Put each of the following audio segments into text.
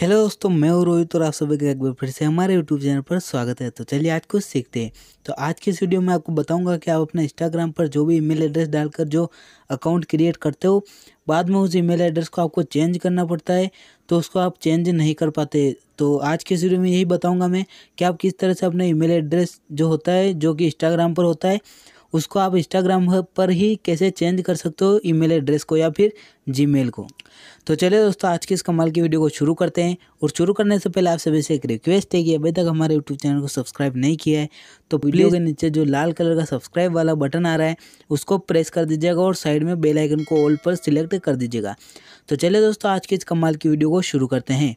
hello दोस्तों मैं और रोहित और आप सभी का एक बार फिर से हमारे यूट्यूब चैनल पर स्वागत है तो चलिए आज कुछ सीखते हैं तो आज की इस वीडियो में आपको बताऊंगा कि आप अपने इंस्टाग्राम पर जो भी ईमेल एड्रेस डालकर जो अकाउंट क्रिएट करते हो बाद में उस ईमेल एड्रेस को आपको चेंज करना पड़ता है तो उसको आप चेंज नहीं कर पाते तो आज के वीडियो में यही बताऊँगा मैं कि आप किस तरह से अपना ई एड्रेस जो होता है जो कि इंस्टाग्राम पर होता है उसको आप इंस्टाग्राम पर ही कैसे चेंज कर सकते हो ईमेल एड्रेस को या फिर जीमेल को तो चलिए दोस्तों आज की इस कमाल की वीडियो को शुरू करते हैं और शुरू करने से पहले आप सभी से एक रिक्वेस्ट है कि अभी तक हमारे यूट्यूब चैनल को सब्सक्राइब नहीं किया है तो वीडियो के नीचे जो लाल कलर का सब्सक्राइब वाला बटन आ रहा है उसको प्रेस कर दीजिएगा और साइड में बेल आइकन को ऑल पर सिलेक्ट कर दीजिएगा तो चलिए दोस्तों आज की इस कमाल की वीडियो को शुरू करते हैं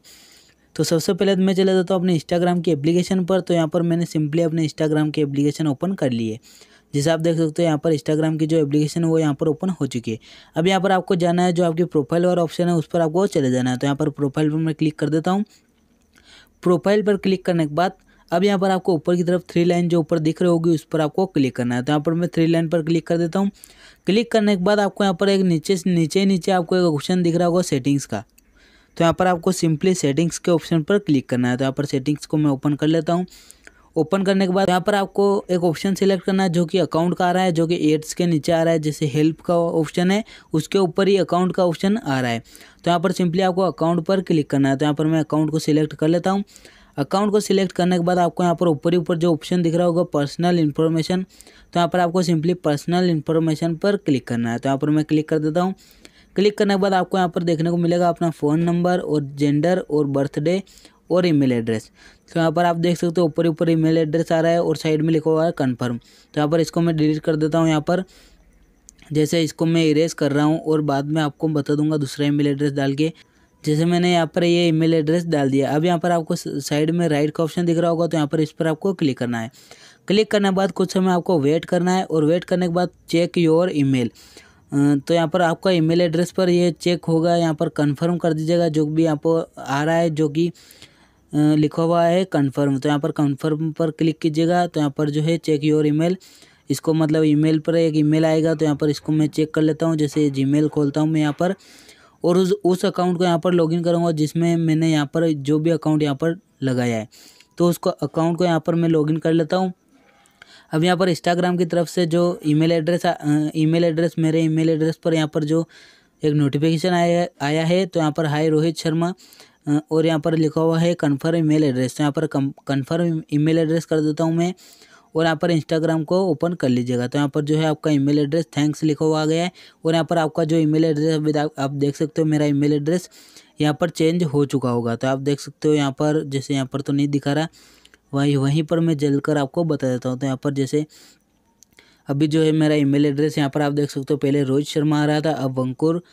तो सबसे पहले मैं चला जाता हूँ अपने इंस्टाग्राम की एप्लीकेशन पर तो यहाँ पर मैंने सिंपली अपने इंस्टाग्राम की एप्लीकेशन ओपन कर लिए जैसे आप देख सकते हो यहाँ पर इंस्टाग्राम की जो एप्लीकेशन है वो यहाँ पर ओपन हो चुकी है अब यहाँ पर आपको जाना है जो आपकी प्रोफाइल और ऑप्शन है उस पर आपको चले जाना है तो यहाँ पर प्रोफाइल पर मैं क्लिक कर देता हूँ प्रोफाइल पर क्लिक करने के बाद अब यहाँ पर आपको ऊपर की तरफ थ्री लाइन जो ऊपर दिख रही होगी उस पर आपको क्लिक करना है तो यहाँ पर मैं थ्री लाइन पर क्लिक कर देता हूँ क्लिक करने के बाद आपको यहाँ पर एक नीचे नीचे नीचे आपको एक ऑप्शन दिख रहा होगा सेटिंग्स का तो यहाँ पर आपको सिंपली सेटिंग्स के ऑप्शन पर क्लिक करना है तो यहाँ पर सेटिंग्स को मैं ओपन कर लेता हूँ ओपन करने के बाद यहाँ पर आपको एक ऑप्शन सिलेक्ट करना है जो कि अकाउंट का आ रहा है जो कि एड्स के नीचे आ रहा है जैसे हेल्प का ऑप्शन है उसके ऊपर ही अकाउंट का ऑप्शन आ रहा है तो यहाँ पर सिंपली आपको अकाउंट पर क्लिक करना है तो यहाँ पर मैं अकाउंट को सिलेक्ट कर लेता हूँ अकाउंट को सिलेक्ट करने के बाद आपको यहाँ पर ऊपर ही ऊपर जो ऑप्शन दिख रहा होगा पर्सनल इन्फॉर्मेशन तो यहाँ पर आपको सिंपली पर्सनल इन्फॉर्मेशन पर क्लिक करना है तो यहाँ पर मैं क्लिक कर देता हूँ क्लिक करने के बाद आपको यहाँ पर देखने को मिलेगा अपना फ़ोन नंबर और जेंडर और बर्थडे और ईमेल एड्रेस तो यहाँ पर आप देख सकते हो ऊपर ऊपर ईमेल एड्रेस आ रहा है और साइड में लिखा हुआ है कन्फर्म तो यहाँ पर इसको मैं डिलीट कर देता हूँ यहाँ पर जैसे इसको मैं इरेज कर रहा हूँ और बाद में आपको बता दूंगा दूसरा ईमेल एड्रेस डाल के जैसे मैंने यहाँ पर ये ईमेल एड्रेस डाल दिया अब यहाँ पर आपको साइड में राइट का ऑप्शन दिख रहा होगा तो यहाँ पर इस पर आपको क्लिक करना है क्लिक करने के बाद कुछ समय आपको वेट करना है और वेट करने के बाद चेक योर ईमेल तो यहाँ पर आपका ईमेल एड्रेस पर ये चेक होगा यहाँ पर कंफर्म कर दीजिएगा जो भी आपको आ रहा है जो कि लिखा हुआ है कन्फर्म तो यहाँ पर कन्फर्म पर क्लिक कीजिएगा तो यहाँ पर जो है चेक योर ईमेल इसको मतलब ईमेल पर एक ईमेल आएगा तो यहाँ पर इसको मैं चेक कर लेता हूँ जैसे जीमेल खोलता हूँ मैं यहाँ पर और उस उस अकाउंट को यहाँ पर लॉगिन करूँगा जिसमें मैंने यहाँ पर जो भी अकाउंट यहाँ पर लगाया है तो उसको अकाउंट को यहाँ पर मैं लॉगिन कर लेता हूँ अब यहाँ पर इंस्टाग्राम की तरफ से जो ईमेल एड्रेस ईमेल एड्रेस मेरे ईमेल एड्रेस पर यहाँ पर जो एक नोटिफिकेशन आया आया है तो यहाँ पर हाय रोहित शर्मा और यहाँ पर लिखा हुआ है कन्फर्म ईमेल एड्रेस तो यहाँ पर कन्फर्म ईमेल एड्रेस कर देता हूँ मैं और यहाँ पर इंस्टाग्राम को ओपन कर लीजिएगा तो यहाँ पर जो है आपका ईमेल एड्रेस थैंक्स लिखा हुआ आ गया है और यहाँ पर आपका जो ईमेल एड्रेस अभी आप देख सकते हो मेरा ईमेल एड्रेस यहाँ पर चेंज हो चुका होगा तो आप देख सकते हो यहाँ पर जैसे यहाँ पर तो नहीं दिखा रहा वहीं वहीं पर मैं जल कर आपको बता देता हूँ तो यहाँ पर जैसे अभी जो है मेरा ईमेल एड्रेस यहाँ पर आप देख सकते हो पहले रोहित शर्मा आ रहा था अब वंकुर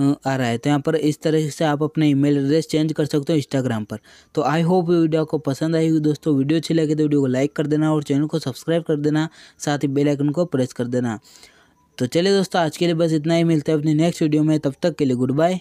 आ रहा है तो यहाँ पर इस तरह से आप अपना ईमेल एड्रेस चेंज कर सकते हो इंस्टाग्राम पर तो आई होप वीडियो आपको पसंद आएगी दोस्तों वीडियो अच्छी लगे तो वीडियो को लाइक कर देना और चैनल को सब्सक्राइब कर देना साथ ही बेल आइकन को प्रेस कर देना तो चलिए दोस्तों आज के लिए बस इतना ही मिलता है अपनी नेक्स्ट वीडियो में तब तक के लिए गुड बाय